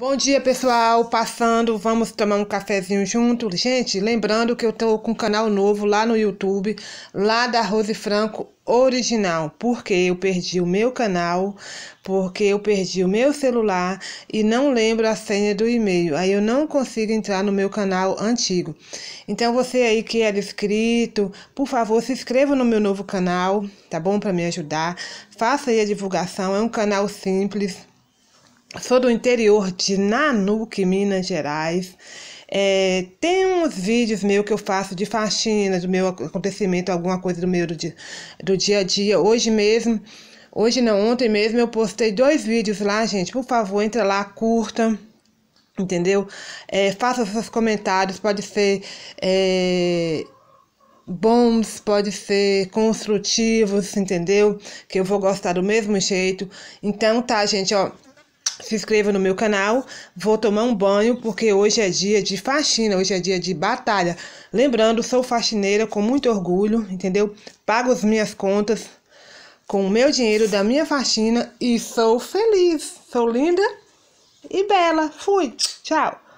Bom dia, pessoal. Passando, vamos tomar um cafezinho junto. Gente, lembrando que eu tô com um canal novo lá no YouTube, lá da Rose Franco original, porque eu perdi o meu canal, porque eu perdi o meu celular e não lembro a senha do e-mail. Aí eu não consigo entrar no meu canal antigo. Então você aí que era é inscrito, por favor, se inscreva no meu novo canal, tá bom? Para me ajudar. Faça aí a divulgação, é um canal simples, sou do interior de Nanuque, Minas Gerais. É, tem uns vídeos meu que eu faço de faxina, do meu acontecimento, alguma coisa do meu do dia, do dia a dia. Hoje mesmo, hoje não, ontem mesmo eu postei dois vídeos lá, gente. Por favor, entra lá, curta. Entendeu? É, faça seus comentários, pode ser é, bons, pode ser construtivos, entendeu? Que eu vou gostar do mesmo jeito. Então tá, gente, ó se inscreva no meu canal. Vou tomar um banho porque hoje é dia de faxina, hoje é dia de batalha. Lembrando, sou faxineira com muito orgulho, entendeu? Pago as minhas contas com o meu dinheiro da minha faxina e sou feliz, sou linda e bela. Fui, tchau.